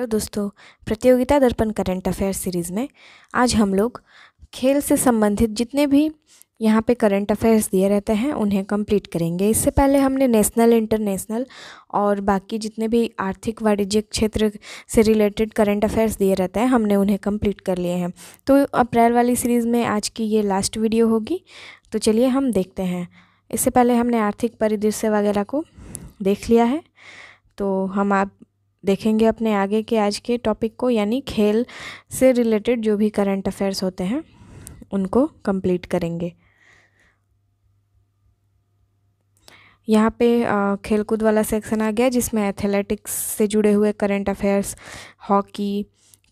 hello दोस्तों प्रतियोगिता दर्पण करंट अफेयर सीरीज़ में आज हम लोग खेल से संबंधित जितने भी यहाँ पे करंट अफेयर्स दिए रहते हैं उन्हें कंप्लीट करेंगे इससे पहले हमने नेशनल इंटरनेशनल और बाकी जितने भी आर्थिक वाणिज्यिक क्षेत्र से रिलेटेड करंट अफेयर्स दिए रहते हैं हमने उन्हें कंप्लीट कर लिए हैं तो अप्रैल वाली सीरीज़ में आज की ये लास्ट वीडियो होगी तो चलिए हम देखते हैं इससे पहले हमने आर्थिक परिदृश्य वगैरह को देख लिया है तो हम आप देखेंगे अपने आगे के आज के टॉपिक को यानी खेल से रिलेटेड जो भी करंट अफेयर्स होते हैं उनको कंप्लीट करेंगे यहाँ पे खेलकूद वाला सेक्शन आ गया जिसमें एथलेटिक्स से जुड़े हुए करंट अफेयर्स हॉकी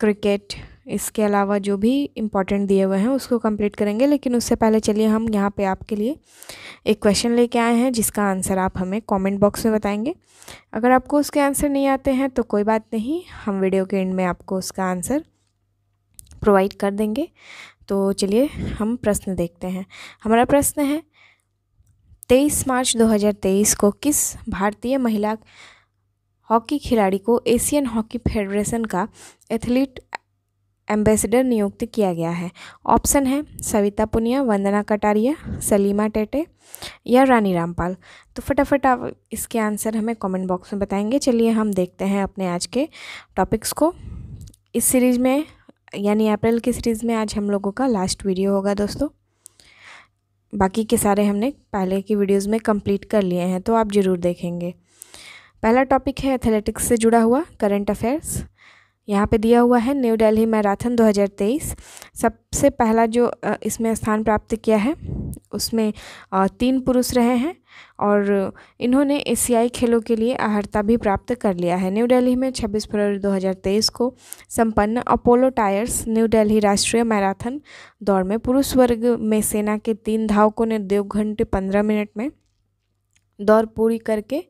क्रिकेट इसके अलावा जो भी इम्पोर्टेंट दिए हुए हैं उसको कंप्लीट करेंगे लेकिन उससे पहले चलिए हम यहाँ पे आपके लिए एक क्वेश्चन लेके आए हैं जिसका आंसर आप हमें कमेंट बॉक्स में बताएंगे अगर आपको उसके आंसर नहीं आते हैं तो कोई बात नहीं हम वीडियो के एंड में आपको उसका आंसर प्रोवाइड कर देंगे तो चलिए हम प्रश्न देखते हैं हमारा प्रश्न है तेईस मार्च दो को किस भारतीय महिला हॉकी खिलाड़ी को एशियन हॉकी फेडरेशन का एथलीट एम्बेसडर नियुक्त किया गया है ऑप्शन है सविता पुनिया वंदना कटारिया सलीमा टेटे या रानी रामपाल तो फटाफट आप इसके आंसर हमें कमेंट बॉक्स में बताएंगे चलिए हम देखते हैं अपने आज के टॉपिक्स को इस सीरीज़ में यानी अप्रैल की सीरीज़ में आज हम लोगों का लास्ट वीडियो होगा दोस्तों बाकी के सारे हमने पहले की वीडियोज़ में कम्प्लीट कर लिए हैं तो आप ज़रूर देखेंगे पहला टॉपिक है एथलेटिक्स से जुड़ा हुआ करंट अफेयर्स यहाँ पे दिया हुआ है न्यू दिल्ली मैराथन 2023 सबसे पहला जो इसमें स्थान प्राप्त किया है उसमें तीन पुरुष रहे हैं और इन्होंने एशियाई खेलों के लिए अहर्ता भी प्राप्त कर लिया है न्यू दिल्ली में 26 फरवरी 2023 को संपन्न अपोलो टायर्स न्यू दिल्ली राष्ट्रीय मैराथन दौड़ में पुरुष वर्ग में सेना के तीन धावकों ने दो घंटे पंद्रह मिनट में दौड़ पूरी करके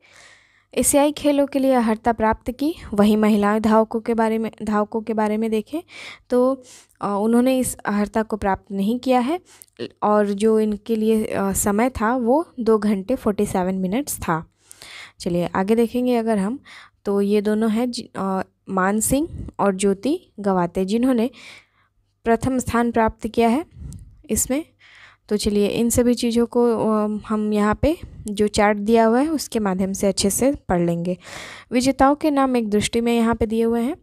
एशियाई खेलों के लिए अर्हता प्राप्त की वहीं महिलाएं धावकों के बारे में धावकों के बारे में देखें तो उन्होंने इस अर्हता को प्राप्त नहीं किया है और जो इनके लिए समय था वो दो घंटे फोर्टी सेवन मिनट्स था चलिए आगे देखेंगे अगर हम तो ये दोनों हैं मान सिंह और ज्योति गवाते जिन्होंने प्रथम स्थान प्राप्त किया है इसमें तो चलिए इन सभी चीज़ों को हम यहाँ पे जो चार्ट दिया हुआ है उसके माध्यम से अच्छे से पढ़ लेंगे विजेताओं के नाम एक दृष्टि में यहाँ पे दिए हुए हैं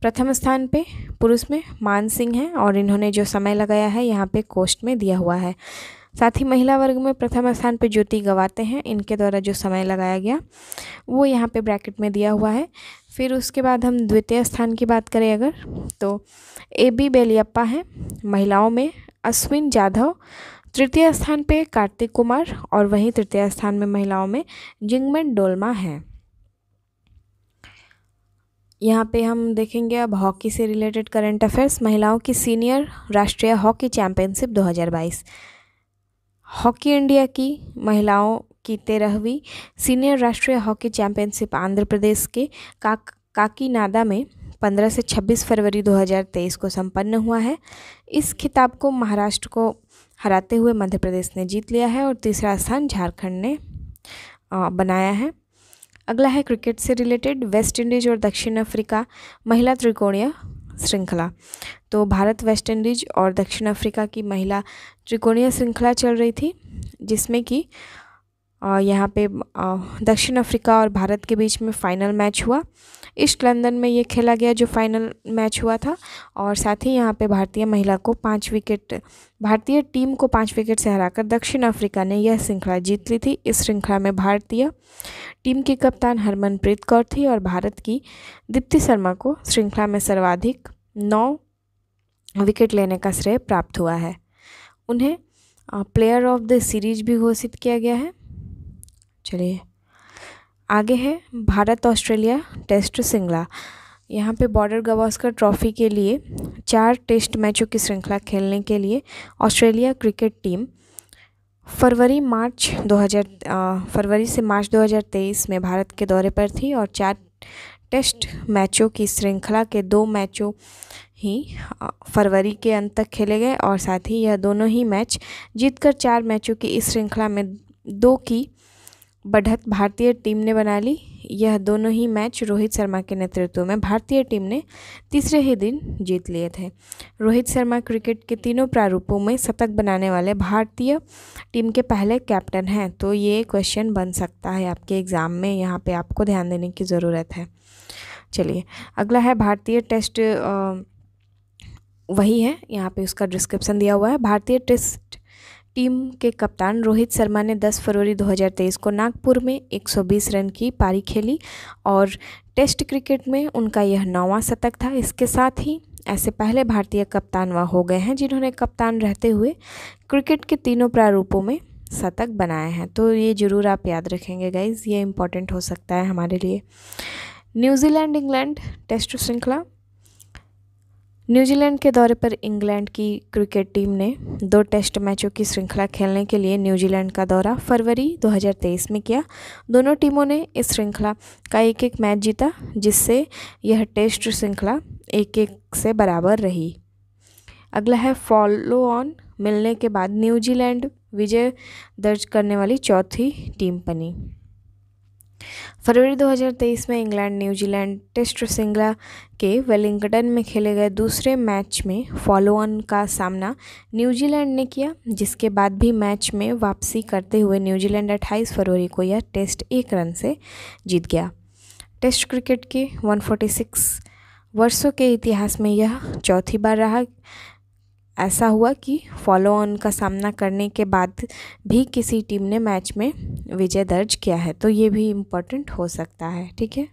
प्रथम स्थान पे पुरुष में मान सिंह हैं और इन्होंने जो समय लगाया है यहाँ पे कोष्ट में दिया हुआ है साथ ही महिला वर्ग में प्रथम स्थान पर ज्योति गवाते हैं इनके द्वारा जो समय लगाया गया वो यहाँ पे ब्रैकेट में दिया हुआ है फिर उसके बाद हम द्वितीय स्थान की बात करें अगर तो ए बी बेलियप्पा हैं महिलाओं में अश्विन जाधव तृतीय स्थान पे कार्तिक कुमार और वहीं तृतीय स्थान में महिलाओं में जिंगमेन डोलमा है यहाँ पे हम देखेंगे अब हॉकी से रिलेटेड करंट अफेयर्स महिलाओं की सीनियर राष्ट्रीय हॉकी चैंपियनशिप 2022 हॉकी इंडिया की महिलाओं की तेरहवीं सीनियर राष्ट्रीय हॉकी चैंपियनशिप आंध्र प्रदेश के का, नादा में 15 से 26 फरवरी 2023 को संपन्न हुआ है इस खिताब को महाराष्ट्र को हराते हुए मध्य प्रदेश ने जीत लिया है और तीसरा स्थान झारखंड ने बनाया है अगला है क्रिकेट से रिलेटेड वेस्ट इंडीज़ और दक्षिण अफ्रीका महिला त्रिकोणीय श्रृंखला तो भारत वेस्ट इंडीज और दक्षिण अफ्रीका की महिला त्रिकोणीय श्रृंखला चल रही थी जिसमें कि यहाँ पे दक्षिण अफ्रीका और भारत के बीच में फ़ाइनल मैच हुआ ईस्ट लंदन में ये खेला गया जो फाइनल मैच हुआ था और साथ ही यहाँ पे भारतीय महिला को पाँच विकेट भारतीय टीम को पाँच विकेट से हराकर दक्षिण अफ्रीका ने यह श्रृंखला जीत ली थी इस श्रृंखला में भारतीय टीम की कप्तान हरमनप्रीत कौर थी और भारत की दीप्ति शर्मा को श्रृंखला में सर्वाधिक नौ विकेट लेने का श्रेय प्राप्त हुआ है उन्हें प्लेयर ऑफ द सीरीज भी घोषित किया गया है चलिए आगे है भारत ऑस्ट्रेलिया टेस्ट श्रृंखला यहाँ पे बॉर्डर गवास्कर ट्रॉफ़ी के लिए चार टेस्ट मैचों की श्रृंखला खेलने के लिए ऑस्ट्रेलिया क्रिकेट टीम फरवरी मार्च 2000 फरवरी से मार्च 2023 में भारत के दौरे पर थी और चार टेस्ट मैचों की श्रृंखला के दो मैचों ही फरवरी के अंत तक खेले गए और साथ ही यह दोनों ही मैच जीतकर चार मैचों की इस श्रृंखला में दो की बढ़त भारतीय टीम ने बना ली यह दोनों ही मैच रोहित शर्मा के नेतृत्व में भारतीय टीम ने तीसरे ही दिन जीत लिए थे रोहित शर्मा क्रिकेट के तीनों प्रारूपों में शतक बनाने वाले भारतीय टीम के पहले कैप्टन हैं तो ये क्वेश्चन बन सकता है आपके एग्ज़ाम में यहाँ पे आपको ध्यान देने की ज़रूरत है चलिए अगला है भारतीय टेस्ट आ, वही है यहाँ पे उसका डिस्क्रिप्शन दिया हुआ है भारतीय टेस्ट टीम के कप्तान रोहित शर्मा ने 10 फरवरी 2023 को नागपुर में 120 रन की पारी खेली और टेस्ट क्रिकेट में उनका यह नौवां शतक था इसके साथ ही ऐसे पहले भारतीय कप्तान वह हो गए हैं जिन्होंने कप्तान रहते हुए क्रिकेट के तीनों प्रारूपों में शतक बनाए हैं तो ये ज़रूर आप याद रखेंगे गाइज ये इम्पॉर्टेंट हो सकता है हमारे लिए न्यूजीलैंड इंग्लैंड टेस्ट श्रृंखला न्यूजीलैंड के दौरे पर इंग्लैंड की क्रिकेट टीम ने दो टेस्ट मैचों की श्रृंखला खेलने के लिए न्यूजीलैंड का दौरा फरवरी 2023 में किया दोनों टीमों ने इस श्रृंखला का एक एक मैच जीता जिससे यह टेस्ट श्रृंखला एक एक से बराबर रही अगला है फॉलो ऑन मिलने के बाद न्यूजीलैंड विजय दर्ज करने वाली चौथी टीम बनी फरवरी 2023 में इंग्लैंड न्यूजीलैंड टेस्ट श्रृंखला के वेलिंगटन में खेले गए दूसरे मैच में फॉलो ऑन का सामना न्यूजीलैंड ने किया जिसके बाद भी मैच में वापसी करते हुए न्यूजीलैंड 28 फरवरी को यह टेस्ट एक रन से जीत गया टेस्ट क्रिकेट के 146 वर्षों के इतिहास में यह चौथी बार रहा ऐसा हुआ कि फॉलो ऑन का सामना करने के बाद भी किसी टीम ने मैच में विजय दर्ज किया है तो ये भी इम्पोर्टेंट हो सकता है ठीक है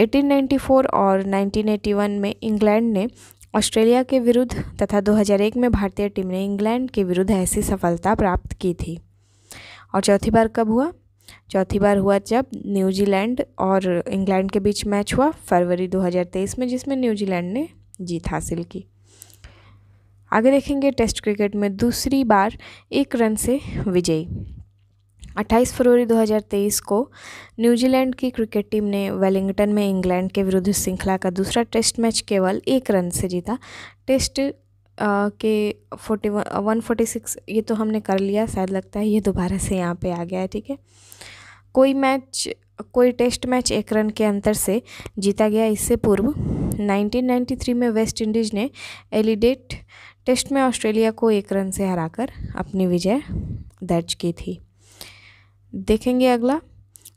1894 और 1981 में इंग्लैंड ने ऑस्ट्रेलिया के विरुद्ध तथा 2001 में भारतीय टीम ने इंग्लैंड के विरुद्ध ऐसी सफलता प्राप्त की थी और चौथी बार कब हुआ चौथी बार हुआ जब न्यूजीलैंड और इंग्लैंड के बीच मैच हुआ फरवरी 2023 में जिसमें न्यूजीलैंड ने जीत हासिल की आगे देखेंगे टेस्ट क्रिकेट में दूसरी बार एक रन से विजयी 28 फरवरी 2023 को न्यूजीलैंड की क्रिकेट टीम ने वेलिंगटन में इंग्लैंड के विरुद्ध श्रृंखला का दूसरा टेस्ट मैच केवल एक रन से जीता टेस्ट आ, के फोर्टी वन फोर्टी सिक्स ये तो हमने कर लिया शायद लगता है ये दोबारा से यहाँ पे आ गया है ठीक है कोई मैच कोई टेस्ट मैच एक रन के अंतर से जीता गया इससे पूर्व 1993 में वेस्ट इंडीज़ ने एलिडेट टेस्ट में ऑस्ट्रेलिया को एक रन से हराकर अपनी विजय दर्ज की थी देखेंगे अगला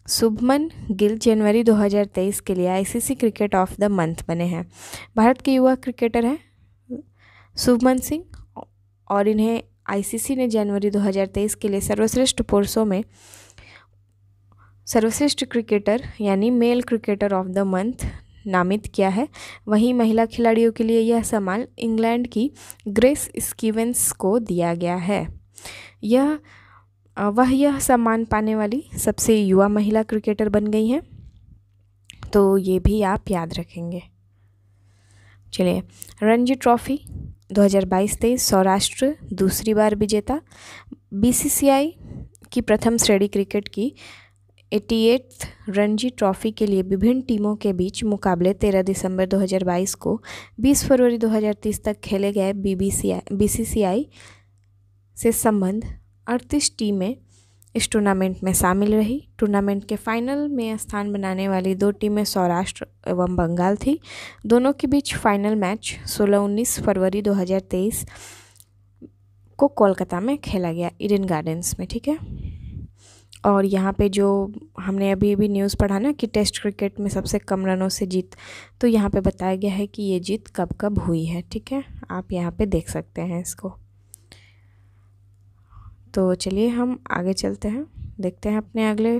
शुभमन गिल जनवरी 2023 के लिए ICC cricket of the month बने हैं भारत के युवा क्रिकेटर हैं शुभमन सिंह और इन्हें आईसीसी ने जनवरी 2023 के लिए सर्वश्रेष्ठ पुरुषों में सर्वश्रेष्ठ क्रिकेटर यानी male cricketer of the month नामित किया है वहीं महिला खिलाड़ियों के लिए यह सम्मान इंग्लैंड की ग्रेस स्कीवेंस को दिया गया है यह वह यह सम्मान पाने वाली सबसे युवा महिला क्रिकेटर बन गई हैं तो ये भी आप याद रखेंगे चलिए रणजी ट्रॉफी 2022 हज़ार सौराष्ट्र दूसरी बार विजेता बीसीसीआई की प्रथम श्रेणी क्रिकेट की एटीएथ रणजी ट्रॉफ़ी के लिए विभिन्न टीमों के बीच मुकाबले 13 दिसंबर 2022 को 20 फरवरी 2030 तक खेले गए बीबीसीआई बीसीसीआई से संबंध अड़तीस टीमें इस टूर्नामेंट में शामिल रही टूर्नामेंट के फाइनल में स्थान बनाने वाली दो टीमें सौराष्ट्र एवं बंगाल थी दोनों के बीच फाइनल मैच 16-19 फरवरी 2023 को कोलकाता में खेला गया इडन गार्डन्स में ठीक है और यहाँ पे जो हमने अभी अभी न्यूज़ पढ़ा ना कि टेस्ट क्रिकेट में सबसे कम रनों से जीत तो यहाँ पे बताया गया है कि ये जीत कब कब हुई है ठीक है आप यहाँ पे देख सकते हैं इसको तो चलिए हम आगे चलते हैं देखते हैं अपने अगले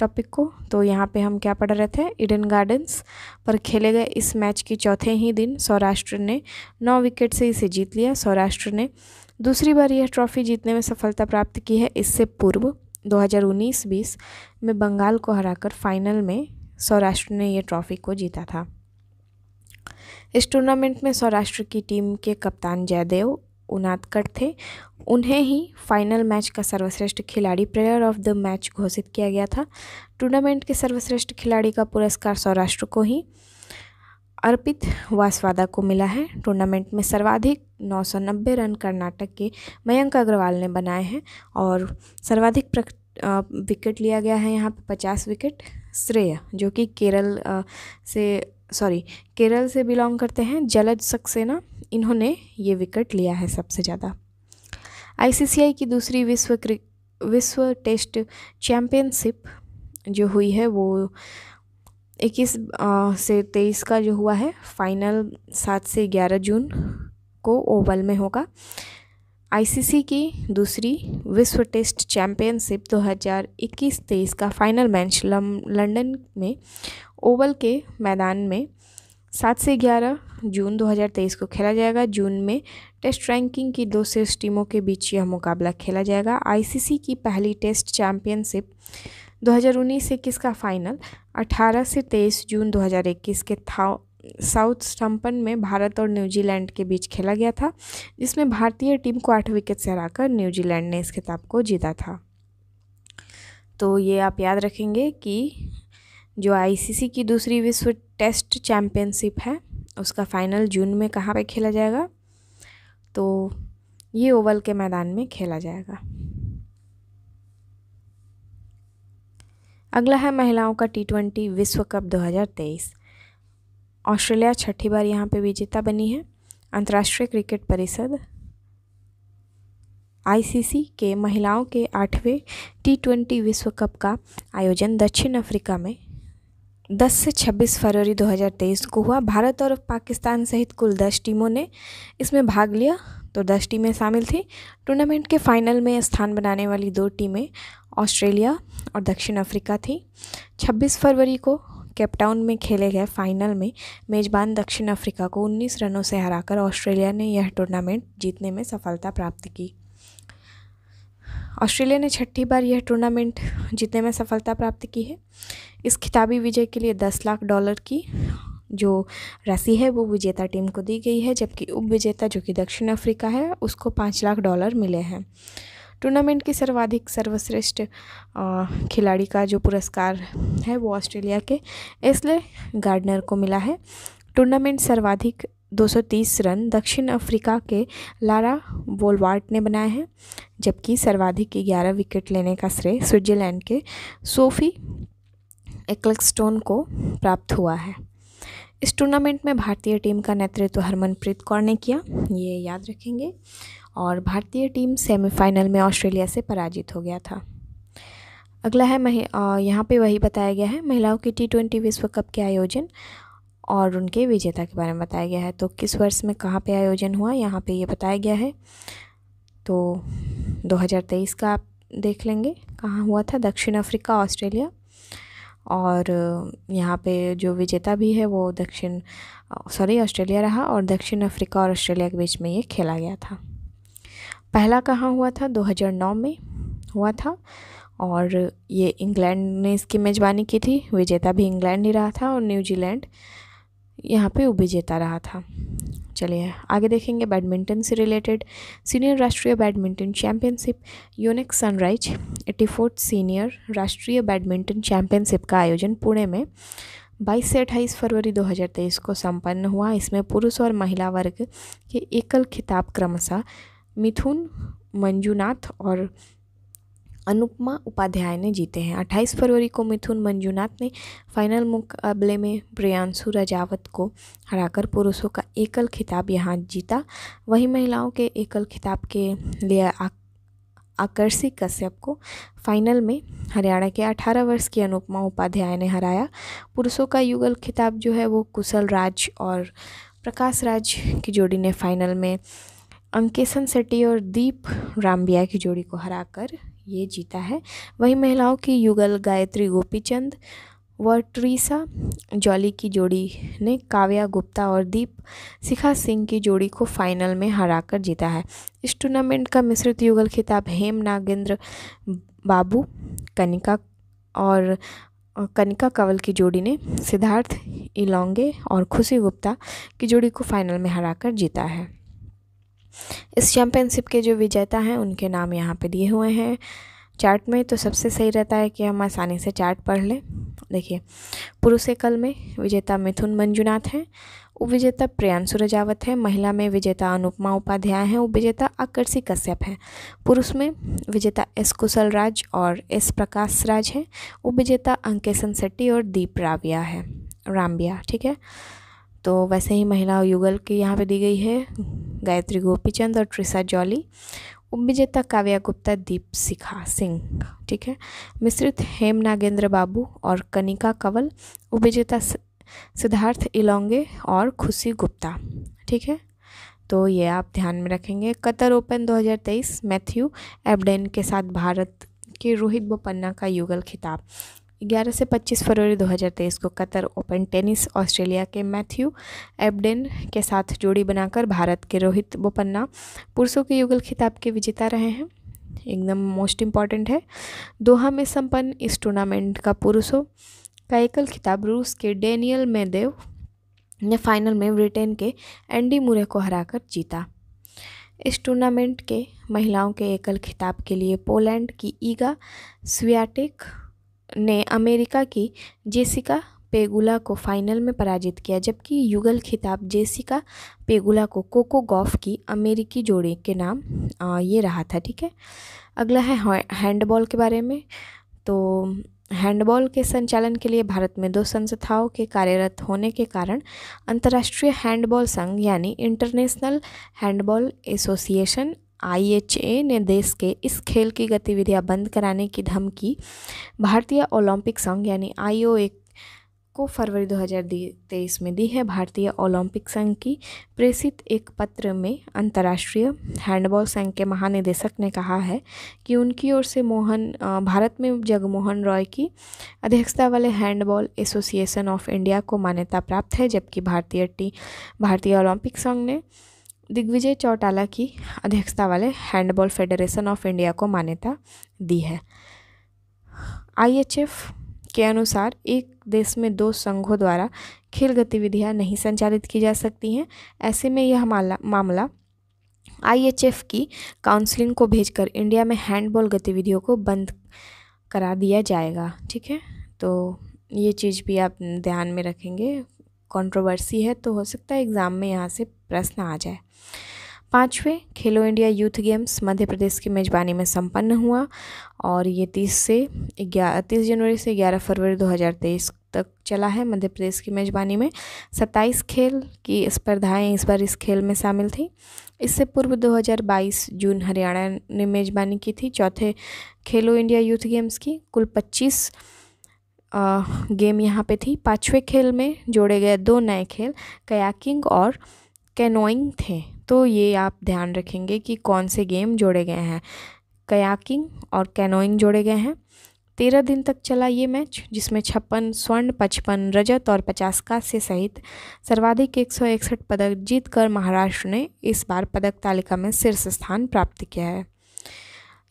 टॉपिक को तो यहाँ पे हम क्या पढ़ रहे थे इडन गार्डन्स पर खेले गए इस मैच के चौथे ही दिन सौराष्ट्र ने नौ विकेट से इसे जीत लिया सौराष्ट्र ने दूसरी बार यह ट्रॉफी जीतने में सफलता प्राप्त की है इससे पूर्व 2019-20 में बंगाल को हराकर फाइनल में सौराष्ट्र ने यह ट्रॉफ़ी को जीता था इस टूर्नामेंट में सौराष्ट्र की टीम के कप्तान जयदेव उनादकर थे उन्हें ही फाइनल मैच का सर्वश्रेष्ठ खिलाड़ी प्लेयर ऑफ द मैच घोषित किया गया था टूर्नामेंट के सर्वश्रेष्ठ खिलाड़ी का पुरस्कार सौराष्ट्र को ही अर्पित वासवादा को मिला है टूर्नामेंट में सर्वाधिक 990 रन कर्नाटक के मयंक अग्रवाल ने बनाए हैं और सर्वाधिक प्रक... विकेट लिया गया है यहाँ पर पचास विकेट श्रेय जो कि केरल से सॉरी केरल से बिलोंग करते हैं जलज सक्सेना इन्होंने ये विकेट लिया है सबसे ज़्यादा आईसीसीआई की दूसरी विश्व विश्व टेस्ट चैम्पियनशिप जो हुई है वो इक्कीस से तेईस का जो हुआ है फाइनल सात से ग्यारह जून को ओवल में होगा आईसीसी की दूसरी विश्व टेस्ट चैंपियनशिप 2021-23 का फाइनल मैच लंदन में ओवल के मैदान में 7 से 11 जून 2023 को खेला जाएगा जून में टेस्ट रैंकिंग की दो शीर्ष टीमों के बीच यह मुकाबला खेला जाएगा आईसीसी की पहली टेस्ट चैंपियनशिप 2019 इक्कीस का फाइनल 18 से 23 जून 2021 के था साउथ स्टम्पन में भारत और न्यूजीलैंड के बीच खेला गया था जिसमें भारतीय टीम को आठ विकेट से हराकर न्यूजीलैंड ने इस खिताब को जीता था तो ये आप याद रखेंगे कि जो आईसीसी की दूसरी विश्व टेस्ट चैम्पियनशिप है उसका फाइनल जून में कहाँ पे खेला जाएगा तो ये ओवल के मैदान में खेला जाएगा अगला है महिलाओं का टी ट्वेंटी विश्व कप 2023 ऑस्ट्रेलिया छठी बार यहाँ पे विजेता बनी है अंतर्राष्ट्रीय क्रिकेट परिषद आईसीसी के महिलाओं के आठवें टी ट्वेंटी विश्व कप का आयोजन दक्षिण अफ्रीका में 10 से 26 फरवरी 2023 को हुआ भारत और पाकिस्तान सहित कुल 10 टीमों ने इसमें भाग लिया तो 10 टीमें शामिल थी टूर्नामेंट के फाइनल में स्थान बनाने वाली दो टीमें ऑस्ट्रेलिया और दक्षिण अफ्रीका थीं 26 फरवरी को केपटाउन में खेले गए फाइनल में मेज़बान दक्षिण अफ्रीका को 19 रनों से हराकर ऑस्ट्रेलिया ने यह टूर्नामेंट जीतने में सफलता प्राप्त की ऑस्ट्रेलिया ने छठी बार यह टूर्नामेंट जीतने में सफलता प्राप्त की है इस खिताबी विजय के लिए दस लाख डॉलर की जो राशि है वो विजेता टीम को दी गई है जबकि उप विजेता जो कि दक्षिण अफ्रीका है उसको पाँच लाख डॉलर मिले हैं टूर्नामेंट के सर्वाधिक सर्वश्रेष्ठ खिलाड़ी का जो पुरस्कार है वो ऑस्ट्रेलिया के एसले गार्डनर को मिला है टूर्नामेंट सर्वाधिक 230 रन दक्षिण अफ्रीका के लारा वोलवार्ट ने बनाए हैं जबकि सर्वाधिक 11 विकेट लेने का श्रेय स्विट्जरलैंड के सोफी एक्लस्टोन को प्राप्त हुआ है इस टूर्नामेंट में भारतीय टीम का नेतृत्व तो हरमनप्रीत कौर ने किया ये याद रखेंगे और भारतीय टीम सेमीफाइनल में ऑस्ट्रेलिया से पराजित हो गया था अगला है महि यहाँ पे वही बताया गया है महिलाओं की टी ट्वेंटी विश्व कप के आयोजन और उनके विजेता के बारे में बताया गया है तो किस वर्ष में कहाँ पे आयोजन हुआ यहाँ पे ये बताया गया है तो 2023 का आप देख लेंगे कहाँ हुआ था दक्षिण अफ्रीका ऑस्ट्रेलिया और यहाँ पे जो विजेता भी है वो दक्षिण सॉरी ऑस्ट्रेलिया रहा और दक्षिण अफ्रीका और ऑस्ट्रेलिया के बीच में ये खेला गया था पहला कहाँ हुआ था 2009 में हुआ था और ये इंग्लैंड ने इसकी मेज़बानी की थी विजेता भी इंग्लैंड ही रहा था और न्यूजीलैंड यहाँ पे वो रहा था चलिए आगे देखेंगे बैडमिंटन से रिलेटेड सीनियर राष्ट्रीय badminton championship Yonex Sunrise eighty fourth senior राष्ट्रीय बैडमिंटन चैंपियनशिप का आयोजन पुणे में 22 से 28 फरवरी 2023 को संपन्न हुआ इसमें पुरुष और महिला वर्ग के एकल खिताब क्रमशः मिथुन मंजूनाथ और अनुपमा उपाध्याय ने जीते हैं 28 फरवरी को मिथुन मंजुनाथ ने फाइनल मुकाबले में प्रियांशु रजावत को हराकर पुरुषों का एकल खिताब यहाँ जीता वहीं महिलाओं के एकल खिताब के लिए आकर्षि कश्यप को फाइनल में हरियाणा के 18 वर्ष की अनुपमा उपाध्याय ने हराया पुरुषों का युगल खिताब जो है वो कुशल राज और प्रकाश राज की जोड़ी ने फाइनल में अंकेशन सेट्टी और दीप रामबिया की जोड़ी को हराकर ये जीता है वहीं महिलाओं की युगल गायत्री गोपीचंद व ट्रीसा जॉली की जोड़ी ने काव्या गुप्ता और दीप शिखा सिंह की जोड़ी को फाइनल में हराकर जीता है इस टूर्नामेंट का मिश्रित युगल खिताब हेम नागेंद्र बाबू कनिका और कनिका कंवल की जोड़ी ने सिद्धार्थ इलोंगे और खुशी गुप्ता की जोड़ी को फाइनल में हराकर जीता है इस चैम्पियनशिप के जो विजेता हैं उनके नाम यहाँ पे दिए हुए हैं चार्ट में तो सबसे सही रहता है कि हम आसानी से चार्ट पढ़ लें देखिए पुरुष एकल में विजेता मिथुन मंजुनाथ हैं उप विजेता प्रियांशु रजावत है महिला में विजेता अनुपमा उपाध्याय हैं उप विजेता आकर्षि कश्यप हैं पुरुष में विजेता एस कुशल राज और एस प्रकाश राज हैं उप विजेता अंकेशन सेट्टी और दीप राविया है रामबिया ठीक है तो वैसे ही महिला युगल की यहाँ पे दी गई है गायत्री गोपीचंद और ट्रिसा जॉली उपविजेता काव्या गुप्ता दीप सिखा सिंह ठीक है मिश्रित हेम नागेंद्र बाबू और कनिका कंवल उपविजेता सिद्धार्थ इलोंगे और खुशी गुप्ता ठीक है तो ये आप ध्यान में रखेंगे कतर ओपन 2023 मैथ्यू एबडेन के साथ भारत के रोहित बोपन्ना का युगल खिताब 11 से 25 फरवरी 2023 को कतर ओपन टेनिस ऑस्ट्रेलिया के मैथ्यू एबडेन के साथ जोड़ी बनाकर भारत के रोहित बोपन्ना पुरुषों के युगल खिताब के विजेता रहे हैं एकदम मोस्ट इम्पॉर्टेंट है दोहा में संपन्न इस टूर्नामेंट का पुरुषों का एकल खिताब रूस के डेनियल मेदेव ने फाइनल में ब्रिटेन के एंडी मुरे को हराकर जीता इस टूर्नामेंट के महिलाओं के एकल खिताब के लिए पोलैंड की ईगा स्वियाटिक ने अमेरिका की जेसिका पेगुला को फाइनल में पराजित किया जबकि युगल खिताब जेसिका पेगुला को कोको गॉफ की अमेरिकी जोड़ी के नाम आ, ये रहा था ठीक है अगला है हैंडबॉल के बारे में तो हैंडबॉल के संचालन के लिए भारत में दो संस्थाओं के कार्यरत होने के कारण अंतर्राष्ट्रीय हैंडबॉल संघ यानी इंटरनेशनल हैंडबॉल एसोसिएशन आईएचए ने देश के इस खेल की गतिविधियां बंद कराने की धमकी भारतीय ओलंपिक संघ यानी आईओए को फरवरी 2023 में दी है भारतीय ओलंपिक संघ की प्रेषित एक पत्र में अंतर्राष्ट्रीय हैंडबॉल संघ के महानिदेशक ने कहा है कि उनकी ओर से मोहन भारत में जगमोहन रॉय की अध्यक्षता वाले हैंडबॉल एसोसिएशन ऑफ इंडिया को मान्यता प्राप्त है जबकि भारतीय टीम भारतीय ओलंपिक संघ ने दिग्विजय चौटाला की अध्यक्षता वाले हैंडबॉल फेडरेशन ऑफ इंडिया को मान्यता दी है आईएचएफ के अनुसार एक देश में दो संघों द्वारा खेल गतिविधियां नहीं संचालित की जा सकती हैं ऐसे में यह मामला आईएचएफ की काउंसलिंग को भेजकर इंडिया में हैंडबॉल गतिविधियों को बंद करा दिया जाएगा ठीक है तो ये चीज़ भी आप ध्यान में रखेंगे कंट्रोवर्सी है तो हो सकता है एग्ज़ाम में यहाँ से प्रश्न आ जाए पाँचवें Khelo India Youth Games Madhya Pradesh की मेज़बानी में संपन्न हुआ और ये तीस से ग्यारह तीस जनवरी से ग्यारह फरवरी दो हज़ार तेईस तक चला है मध्य प्रदेश की मेज़बानी में सत्ताईस खेल की स्पर्धाएं इस बार इस खेल में शामिल थीं इससे पूर्व 2022 जून हरियाणा ने मेज़बानी की थी चौथे खेलो इंडिया यूथ गेम्स की कुल पच्चीस गेम यहाँ पे थी पांचवें खेल में जोड़े गए दो नए खेल कयाकिंग और कैनोइंग थे तो ये आप ध्यान रखेंगे कि कौन से गेम जोड़े गए हैं कयाकिंग और कैनोइंग जोड़े गए हैं तेरह दिन तक चला ये मैच जिसमें छप्पन स्वर्ण पचपन रजत और पचास कांस्य सहित सर्वाधिक एक सौ इकसठ पदक जीतकर महाराष्ट्र ने इस बार पदक तालिका में शीर्ष स्थान प्राप्त किया है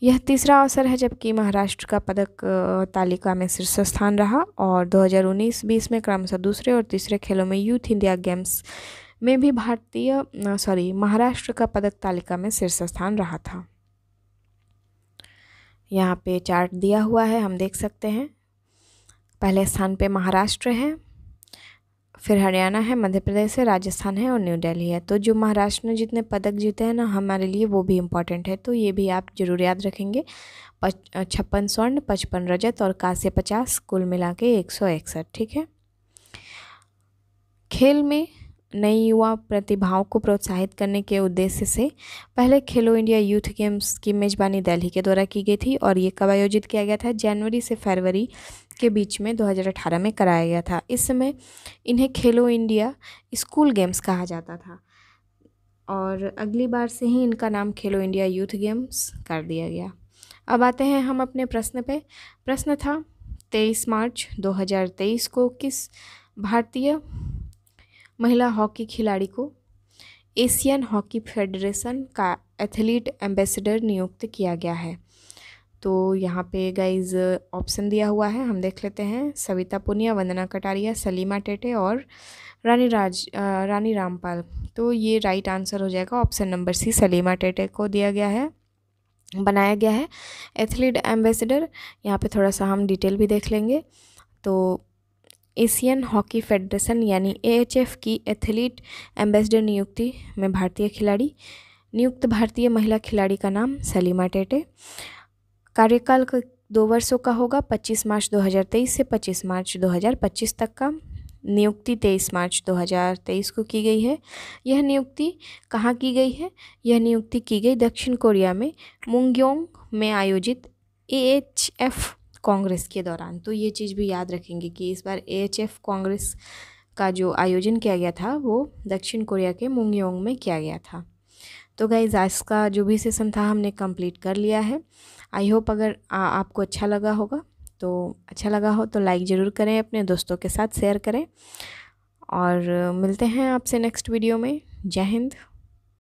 यह तीसरा अवसर है जबकि महाराष्ट्र का पदक तालिका में शीर्ष स्थान रहा और 2019-20 में क्रमशः दूसरे और तीसरे खेलों में यूथ इंडिया गेम्स में भी भारतीय सॉरी महाराष्ट्र का पदक तालिका में शीर्ष स्थान रहा था यहाँ पे चार्ट दिया हुआ है हम देख सकते हैं पहले स्थान पे महाराष्ट्र है फिर हरियाणा है मध्य प्रदेश है राजस्थान है और न्यू दिल्ली है तो जो महाराष्ट्र ने जितने पदक जीते हैं ना हमारे लिए वो भी इम्पॉर्टेंट है तो ये भी आप जरूर याद रखेंगे छप्पन स्वर्ण पचपन रजत और कांस्य पचास कुल मिला के एक सौ इकसठ ठीक है खेल में नई युवा प्रतिभाओं को प्रोत्साहित करने के उद्देश्य से पहले खेलो इंडिया यूथ गेम्स की मेज़बानी दिल्ली के द्वारा की गई थी और ये कब आयोजित किया गया था जनवरी से फरवरी के बीच में 2018 में कराया गया था इस समय इन्हें खेलो इंडिया स्कूल गेम्स कहा जाता था और अगली बार से ही इनका नाम खेलो इंडिया यूथ गेम्स कर दिया गया अब आते हैं हम अपने प्रश्न पे प्रश्न था तेईस मार्च 2023 को किस भारतीय महिला हॉकी खिलाड़ी को एशियन हॉकी फेडरेशन का एथलीट एम्बेसडर नियुक्त किया गया है तो यहाँ पे गाइज ऑप्शन दिया हुआ है हम देख लेते हैं सविता पुनिया वंदना कटारिया सलीमा टेटे और रानी राज रानी रामपाल तो ये राइट आंसर हो जाएगा option number C Salima Tete को दिया गया है बनाया गया है एथलीट एम्बेसडर यहाँ पे थोड़ा सा हम डिटेल भी देख लेंगे तो एशियन हॉकी फेडरेशन यानी एएचएफ की एथलीट एम्बेसडर नियुक्ति में भारतीय खिलाड़ी नियुक्त भारतीय महिला खिलाड़ी का नाम सलीमा टेटे कार्यकाल दो वर्षों का होगा 25 मार्च 2023 से 25 मार्च 2025 तक का नियुक्ति 23 मार्च 2023 को की गई है यह नियुक्ति कहाँ की गई है यह नियुक्ति की गई दक्षिण कोरिया में मुंगयोंग में आयोजित ए कांग्रेस के दौरान तो ये चीज़ भी याद रखेंगे कि इस बार ए कांग्रेस का जो आयोजन किया गया था वो दक्षिण कोरिया के मुंगयोंग में किया गया था तो गाइज़ आज का जो भी सेशन था हमने कंप्लीट कर लिया है आई होप अगर आ, आपको अच्छा लगा होगा तो अच्छा लगा हो तो लाइक ज़रूर करें अपने दोस्तों के साथ शेयर करें और मिलते हैं आपसे नेक्स्ट वीडियो में जय हिंद